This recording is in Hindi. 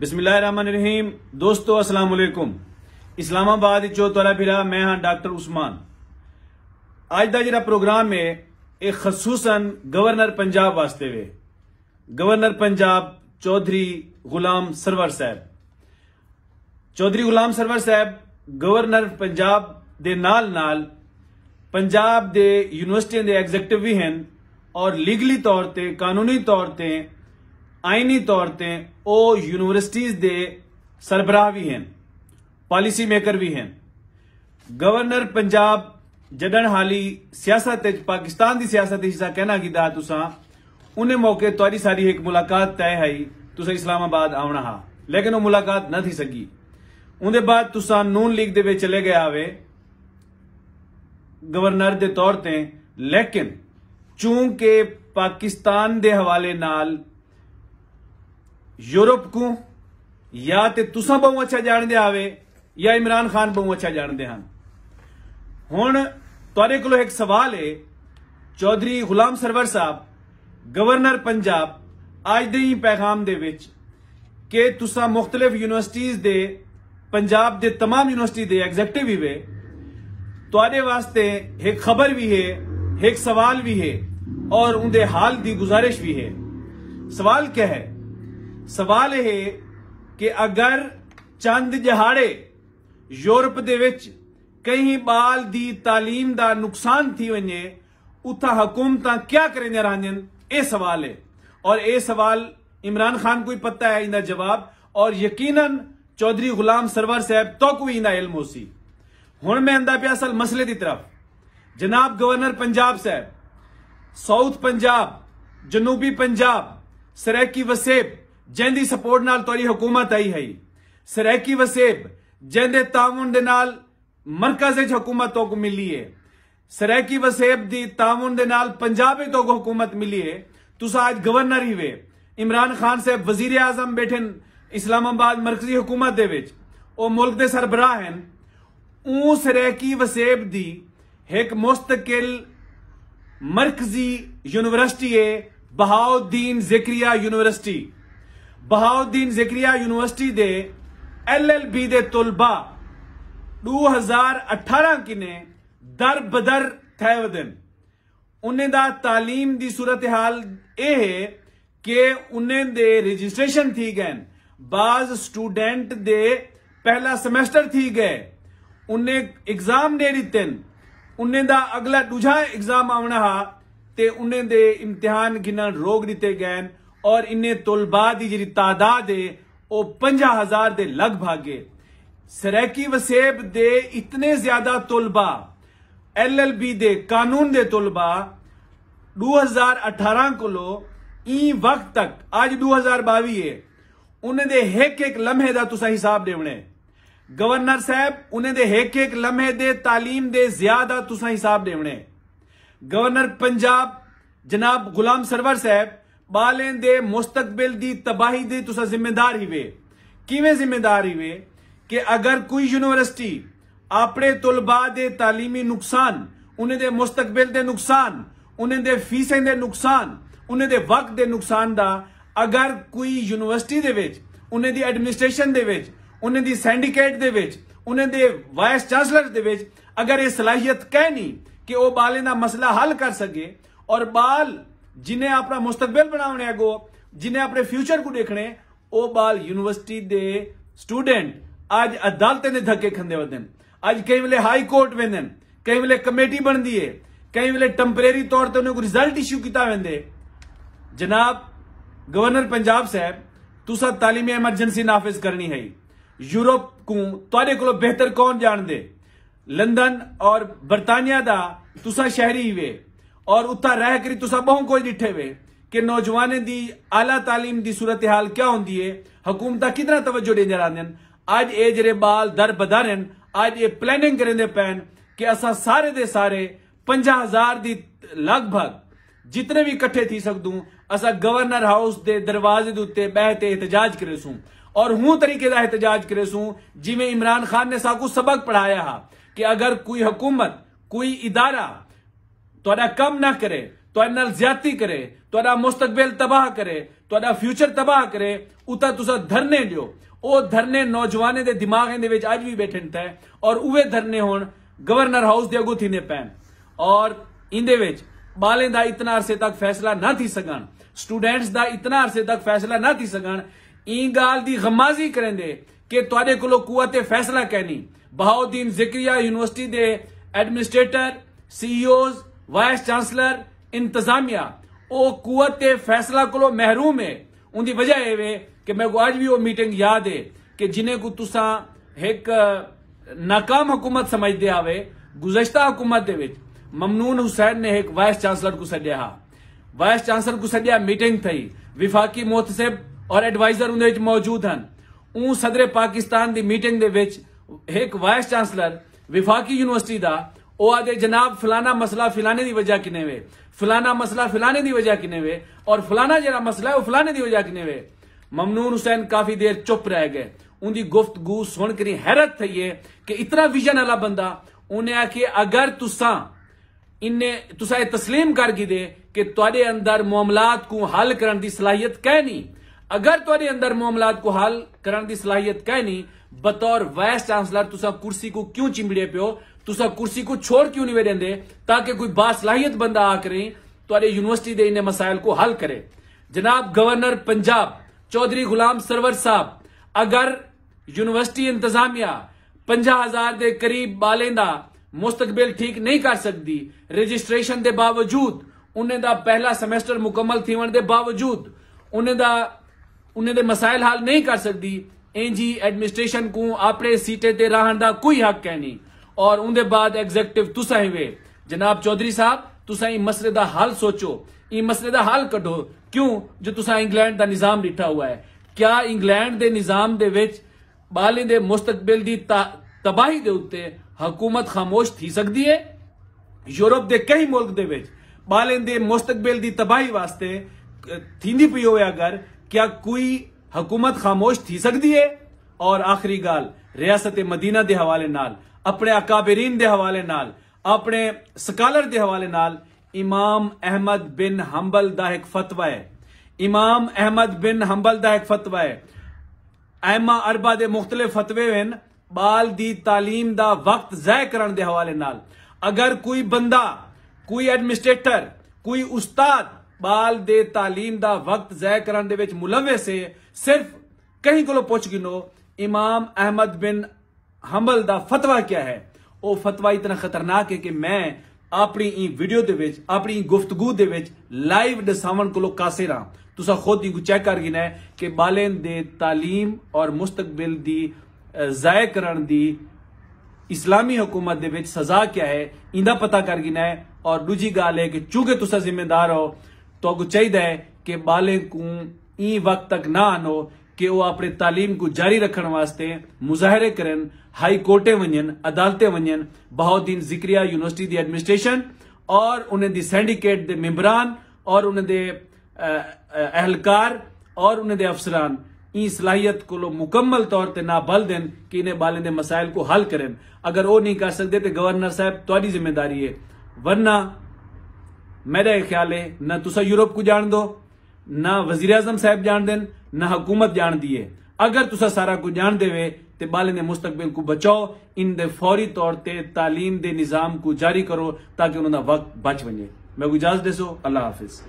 बिस्मिल्लाहिर्रहमानिर्रहीम दोस्तों अस्सलाम वालेकुम इस्लामाबाद चौतरा फिरा मैं हाँ डॉक्टर उस्मान अज का जरा प्रोग्राम है एक खसूसन गवर्नर पंजाब वास्ते वे गवर्नर पंजाब चौधरी गुलाम सरवर साहब चौधरी गुलाम सरवर साहब गवर्नर पंजाब ਦੇ नाल, नाल पंजाब ਦੇ यूनिवर्सिटी ਦੇ ਐਗਜ਼ੀਕਟਿਵ भी हैं और लीगली तौर पर कानूनी तौर पर ਆਇਨੀ ਤੌਰ ਤੇ ਉਹ ਯੂਨੀਵਰਸਿਟੀਆਂ ਦੇ ਸਰਬਰਾਹ ਵੀ ਹਨ ਪਾਲਿਸੀ ਮੇਕਰ ਵੀ ਹਨ ਗਵਰਨਰ ਪੰਜਾਬ ਜਦਨ ਹਾਲੀ ਸਿਆਸਤ ਤੇ ਪਾਕਿਸਤਾਨ ਦੀ ਸਿਆਸਤ ਦੇ ਹਿੱਸਾ ਕਹਿਣਾ ਕਿਦਾ ਤੁਸਾਂ ਉਹਨੇ ਮੌਕੇ ਤੁਹਾਡੀ ਸਾਰੀ ਇੱਕ ਮੁਲਾਕਾਤ ਤੈ ਹੈ ਤੁਸੀਂ ਇਸਲਾਮਾਬਾਦ ਆਉਣਾ ਹਾ ਲੇਕਿਨ ਉਹ ਮੁਲਾਕਾਤ ਨਾ ਥੀ ਸਕੀ ਉਹਦੇ ਬਾਅਦ ਤੁਸਾਂ ਨੂਨ ਲੀਗ ਦੇ ਵਿੱਚ ਚਲੇ ਗਏ ਆਵੇ ਗਵਰਨਰ ਦੇ ਤੌਰ ਤੇ ਲੇਕਿਨ ਚੂੰਕਿ ਪਾਕਿਸਤਾਨ ਦੇ ਹਵਾਲੇ ਨਾਲ ਯੂਰਪ ਜਾਂ ਤੇ ਤੁਸੀਂ ਬਹੁਤ ਅੱਛਾ ਜਾਣਦੇ ਆਵੇ ਜਾਂ ਇਮਰਾਨ ਖਾਨ ਬਹੁਤ ਅੱਛਾ ਜਾਣਦੇ ਹਨ ਹੁਣ ਤੁਹਾਡੇ ਕੋਲ ਇੱਕ ਸਵਾਲ ਹੈ ਚੌਧਰੀ ਗੁਲਾਮ ਸਰਵਰ ਸਾਹਿਬ ਗਵਰਨਰ ਪੰਜਾਬ ਅੱਜ ਦੇ ਹੀ ਪੈਗਾਮ ਦੇ ਵਿੱਚ ਕਿ ਤੁਸੀਂ ਮੁxtਲਫ ਯੂਨੀਵਰਸਿਟੀਆਂ ਦੇ ਪੰਜਾਬ ਦੇ तमाम ਯੂਨੀਵਰਸਿਟੀ ਦੇ ਐਗਜ਼ੈਕਟਿਵ ਵੀ ਵੇ ਤੁਹਾਡੇ ਵਾਸਤੇ ਇੱਕ ਖਬਰ ਵੀ ਹੈ ਇੱਕ ਸਵਾਲ ਵੀ ਹੈ ਔਰ ਉਹਦੇ ਹਾਲ ਦੀ ਗੁਜ਼ਾਰਿਸ਼ ਵੀ ਹੈ ਸਵਾਲ ਕੀ ਹੈ सवाल यह कि अगर चंद ਜਹਾੜੇ यूरोप ਦੇ ਵਿੱਚ ਕਈ ਬਾਲ ਦੀ تعلیم ਦਾ ਨੁਕਸਾਨ ਥੀ ਵਨੇ ਉਥਾ ਹਕੂਮਤਾਂ ਕੀ ਕਰਨੇ ਰਾਂਜਨ ਇਹ ਸਵਾਲ और ये सवाल इमरान खान को ही पता है इनका जवाब और यकीन चौधरी गुलाम सरवर साहब तो को इनका इलम होसी हूं मैं आंदा पे असल मसले की तरफ जनाब गवर्नर पंजाब साहब साउथ पंजाब जनूबी पंजाब सरैकी वसेब जिंदी सपोर्ट नी हुकूमत आई है सरैकी वसेब जिंद तावन के मरकज हुकूमत तो मिली है सरैकी वसेब की तावन के नाबी तो हुकूमत मिली है तुस अज गवर्नर ही वे इमरान खान साहब वजीर आजम बैठे इस्लामाबाद मरकजी हुकूमत मुल्क के सरबराह हैं ऊ सरैकी वसेब की एक मुस्तकिल मरकजी यूनिवर्सिटी है बहाउद्दीन जिक्रिया यूनिवर्सिटी ਬਹਾਉਦੀਨ ਜ਼ਕਰੀਆ ਯੂਨੀਵਰਸਿਟੀ ਦੇ ਐਲਐਲਬੀ ਦੇ ਤੁਲਬਾ 2018 ਕਿਨੇ ਦਰ ਬਦਰ ਥੈਵਦਨ ਉਹਨੇ ਦਾ تعلیم ਦੀ ਸੂਰਤ ਹਾਲ ਇਹ ਹੈ ਕਿ ਉਹਨੇ ਦੇ ਰਜਿਸਟ੍ਰੇਸ਼ਨ ਥੀ ਗਏ ਬਾਜ਼ ਸਟੂਡੈਂਟ ਦੇ ਪਹਿਲਾ ਸਮੈਸਟਰ ਥੀ ਗਏ ਉਹਨੇ ਐਗਜ਼ਾਮ ਦੇ ਦਿੱਤੇ ਉਹਨੇ ਦਾ ਅਗਲਾ ਦੂਜਾ ਐਗਜ਼ਾਮ ਆਉਣਾ ਹਾ ਤੇ ਉਹਨੇ ਦੇ ਇਮਤਿਹਾਨ ਗਿਨਣ ਰੋਗ ਦਿੱਤੇ ਗਏ ਔਰ ਇਨੇ ਤੁਲਬਾ ਦੀ ਜਿਹੜੀ ਤਾਦਾਦ ਹੈ ਉਹ 50000 ਦੇ ਲਗਭਗ ਹੈ ਸਰੈਕੀ ਵਸੇਬ ਦੇ ਇਤਨੇ ਜ਼ਿਆਦਾ ਤੁਲਬਾ ਐਲਐਲਬੀ ਦੇ ਕਾਨੂੰਨ ਦੇ ਤੁਲਬਾ 2018 ਕੋਲੋਂ ਈ ਵਕਤ ਤੱਕ ਅੱਜ 2022 ਹੈ ਉਹਨਾਂ ਦੇ ਇੱਕ ਇੱਕ ਲਮਹੇ ਦਾ ਤੁਸੀਂ ਹਿਸਾਬ ਦੇਵਣਾ ਗਵਰਨਰ ਸਾਹਿਬ ਉਹਨਾਂ ਦੇ ਇੱਕ ਇੱਕ ਲਮਹੇ ਦੇ تعلیم ਦੇ ਜ਼ਿਆਦਾ ਤੁਸੀਂ ਹਿਸਾਬ ਦੇਵਣੇ ਗਵਰਨਰ ਪੰਜਾਬ ਜਨਾਬ ਗੁਲਾਮ ਸਰਵਰ ਸਾਹਿਬ ਬਾਲੇਨ ਦੇ ਮਸਤਕਬਲ ਦੀ ਤਬਾਹੀ ਦੇ ਤੁਸੀਂ ਜ਼ਿੰਮੇਦਾਰ ਹੀ ਵੇ ਕਿਵੇਂ ਜ਼ਿੰਮੇਦਾਰ ਹੀ ਵੇ ਕਿ ਅਗਰ ਕੋਈ ਯੂਨੀਵਰਸਿਟੀ ਆਪਣੇ ਤੁਲਬਾ ਦੇ تعلیمی ਨੁਕਸਾਨ ਉਹਨਾਂ ਦੇ ਮਸਤਕਬਲ ਦੇ ਨੁਕਸਾਨ ਉਹਨਾਂ ਦੇ ਫੀਸਾਂ ਦੇ ਨੁਕਸਾਨ ਉਹਨਾਂ ਦੇ ਵਕਤ ਦੇ ਨੁਕਸਾਨ ਦਾ ਅਗਰ ਕੋਈ ਯੂਨੀਵਰਸਿਟੀ ਦੇ ਵਿੱਚ ਉਹਨਾਂ ਦੀ ਐਡਮਿਨਿਸਟ੍ਰੇਸ਼ਨ ਦੇ ਵਿੱਚ ਉਹਨਾਂ ਦੀ ਸਿੰਡੀਕੇਟ ਦੇ ਵਿੱਚ ਉਹਨਾਂ ਦੇ ਵਾਈਸ ਚਾਂਸਲਰ ਦੇ ਵਿੱਚ ਅਗਰ ਇਹ ਸਲਾਹੀਅਤ ਨਹੀਂ ਕਿ ਉਹ ਬਾਲੇ ਦਾ ਮਸਲਾ ਹੱਲ ਕਰ ਸਕੇ ਔਰ ਬਾਲ ਜਿਨੇ ਆਪਣਾ ਮੁਸਤਕਬਲ ਬਣਾਉਣੇ ਹੈ ਗੋ ਜਿਨੇ ਆਪਣੇ ਫਿਊਚਰ ਨੂੰ ਦੇਖਣੇ ਉਹ ਬਾਲ ਯੂਨੀਵਰਸਿਟੀ ਦੇ ਸਟੂਡੈਂਟ ਅੱਜ ਅਦਾਲਤਾਂ ਦੇ ਧੱਕੇ ਖੰਦੇ ਵਦਨ ਅੱਜ ਕਈ ਵੇਲੇ ਹਾਈ ਕੋਰਟ ਵੰਦਨ ਕਈ ਵੇਲੇ ਕਮੇਟੀ ਬਣਦੀ ਏ ਕਈ ਵੇਲੇ ਟੈਂਪਰੇਰੀ ਤੌਰ ਤੇ ਉਹਨੇ ਕੋ ਰਿਜ਼ਲਟ ਇਸ਼ੂ ਕੀਤਾ ਵੰਦੇ ਜਨਾਬ ਗਵਰਨਰ ਪੰਜਾਬ ਸਾਹਿਬ ਤੁਸਾਂ تعلیمی ਐਮਰਜੈਂਸੀ ਨਾਫਿਜ਼ ਕਰਨੀ ਹੈ ਯੂਰਪ ਕੋ ਤੁਹਾਡੇ ਕੋਲੋਂ ਬਿਹਤਰ ਕੌਣ ਜਾਣਦੇ ਲੰਡਨ ਔਰ ਬਰਤਾਨੀਆ ਦਾ ਤੁਸਾਂ ਸ਼ਹਿਰੀ ਵੇ और उत्था रह करी तुसा बहु कोई डिठे वे कि नौजवाने की आला तालीम की सूरत हाल क्या होंगी है हुकूमत कितना तवज्जो देंदे रहन अज ये जे बाल दर बदारन अज ये प्लानिंग करेंदे पैन कि असा सारे दे सारे पंजा हजार की लगभग जितने भी कट्ठे थी सकदू असा गवर्नर हाउस के दरवाजे दे उत्ते बहते एहतजाज करे सू और हूं तरीके का एहतजाज करे सू जिमें इमरान खान ने साकू सबक पढ़ाया हा कि अगर कोई हुकूमत कोई इदारा तो कम ना करे तो ज्यादा करे तो मुस्तकबिल तबाह करे तो फ्यूचर तबाह करे उता तुसा धरने लियो ओ धरने नौजवाने दे दिमाग अज भी बैठे तै और उवे धरने हुन गवर्नर हाउस दे अगू थीने पैन और इंदे विच बालें इतना अरसे तक फैसला ना थी सकन स्टूडेंट्स का इतना अरसे तक फैसला ना थी सकन ई गाल दी गमाजी करेंदे कि तुहाडे कोलो फैसला कहनी बहाउद्दीन जिक्रिया यूनिवर्सिटी के एडमिनिस्ट्रेटर सीईओज़ वाइस चांसलर इंतजामिया ओ कुत फैसला को महरूम है उनकी वजह यह है कि मेरे को अज भी वो मीटिंग याद है कि जिन्हें को तुसा एक नाकाम हुकूमत समझते आवे गुजशता हुकूमत ममनून हुसैन ने एक वाइस चांसलर को सद्या हा वाइस चांसलर को सद्या मीटिंग थी विफाकी मोहतसिब और एडवाइजर उन्हें मौजूद हैं ऊ सदरे पाकिस्तान की मीटिंग एक वाइस चांसलर विफाकी यूनिवर्सिटी का वो आदे जनाब फलाना मसला फैलाने की वजह किने वे फलाना मसला फैलाने की वजह किने वे और फलाना जरा मसला है वह फलाने की वजह किने वे ममनून हुसैन काफी देर चुप रह गए उनकी गुफ्तगु सुन करी हैरत थी है कि इतना विजन आला बंदा उन्हें आखिर अगर तुसा इन्ने तुसा ये तस्लीम कर दे कि थोड़े अंदर मामलात को हल कर सलाहियत कह नहीं अगर थोड़े अंदर मामलात को हल कर सलाहियत कह नहीं बतौर वाइस चांसलर तुसा कुर्सी को क्यों चिंबड़े प्यो तुसा कुर्सी को छोड़ क्यों नहीं वेरें दे ताकि कोई बासलाहियत बंदा आ करें तो यूनिवर्सिटी दे इन्हें मसाइल को हल करे जनाब गवर्नर पंजाब चौधरी गुलाम सरवर साहब अगर यूनिवर्सिटी इंतजामिया पंजा हजार के करीब बालेंदा मुस्तकबिल ठीक नहीं कर सकती रजिस्ट्रेशन के बावजूद उन्हें पहला सेमेस्टर मुकम्मल थीवन के बावजूद उन्हें उन्हें दे हल नहीं कर सकती इंजी एडमिनिस्ट्रेशन को अपने सीटें ते का कोई हक है नहीं और उनके बाद एग्जेक्टिव तुसा ही वे जनाब चौधरी साहब तुसा ही मसले का हल सोचो ई मसले का हल कढो क्यों जो तुसा इंग्लैंड का निज़ाम डिठा हुआ है क्या इंग्लैंड के निज़ाम दे विच बाले दे मुस्तकबिल दी तबाही दे उते हुकूमत खामोश थी सकती है यूरोप के कई मुल्क दे विच बाले दे मुस्तकबिल दी तबाही वास्ते थींदी पई हो अगर क्या कोई हुकूमत खामोश थी सकती है और आखिरी गाल रियासत मदीना के हवाले नाल ਆਪਣੇ ਅਕਾਬਰੀਨ ਦੇ ਹਵਾਲੇ ਨਾਲ ਆਪਣੇ ਸਕਾਲਰ ਦੇ ਹਵਾਲੇ ਨਾਲ ਇਮਾਮ ਅਹਿਮਦ ਬਿਨ ਹੰਬਲ ਦਾ ਇੱਕ ਫਤਵਾ ਹੈ ਇਮਾਮ ਅਹਿਮਦ ਬਿਨ ਹੰਬਲ ਦਾ ਇੱਕ ਫਤਵਾ ਹੈ ਐਮਾ ਅਰਬਾ ਦੇ ਮੁxtਲਿਫ ਫਤਵੇ ਹਨ ਬਾਲ ਦੀ تعلیم ਦਾ ਵਕਤ ਜ਼ਾਇ ਕਰਨ ਦੇ ਹਵਾਲੇ ਨਾਲ ਅਗਰ ਕੋਈ ਬੰਦਾ ਕੋਈ ਐਡਮਿਨਿਸਟ੍ਰੇਟਰ ਕੋਈ ਉਸਤਾਦ ਬਾਲ ਦੇ تعلیم ਦਾ ਵਕਤ ਜ਼ਾਇ ਕਰਨ ਦੇ ਵਿੱਚ ਮੁਲਵਸ ਹੈ ਸਿਰਫ ਕਹੀਂ ਕੋਲੋਂ ਪੁੱਛ ਗਿਨੋ ਇਮਾਮ ਅਹਿਮਦ ਬਿਨ हंबल का फतवा क्या है वह फतवा इतना खतरनाक है कि मैं अपनी ई वीडियो के अपनी गुफ्तगू के लाइव दसावन को कासिर हाँ तुसा खुद ही चेक कर गिना है कि बालें दे तालीम और मुस्तबिल जय कर इस्लामी हुकूमत सजा क्या है इंदा पता कर गिना है और दूजी गल है कि चूंकि तुसा जिम्मेदार हो तो अगू चाहिए है कि बालें को ई वक्त तक ना आनो કે ઓ અપરે таъલીમ કુ જારી રખણ વાસ્તે મુઝाहરે કરેન હાઈ કોર્ટે વજન અદાલતે વજન બહુદીન ઝિકરિયા યુનિવર્સિટી ધ એડમિનિસ્ટ્રેશન ઓર ઉને ધ સેન્ડિકેટ ધ મેમ્બરન ઓર ઉને દે અહેલકાર ઓર ઉને દે અફસરાન ઈસ લાયત કોલો મુકમ્મલ તોરતે ના બલ દેન કીને બાલે દે મસાઈલ કો હલ કરેન અગર ઓ નહી કર સકદે તો ગવર્નર સાહેબ તવાડી જિમ્મેદારી હે વરના મેરે ખ્યાલે ના તુસા યુરોપ કુ જાન દો ना वजीर आजम साहब जान दे ना हुकूमत जान दिए अगर तुसा सारा कुछ जान देवे तो बाले ने मुस्तबिल को बचाओ इन दे फौरी तौर पर तालीम के निजाम को जारी करो ताकि उन्होंने वक्त बच बजे मैं इजाजत देसो अल्लाह हाफिज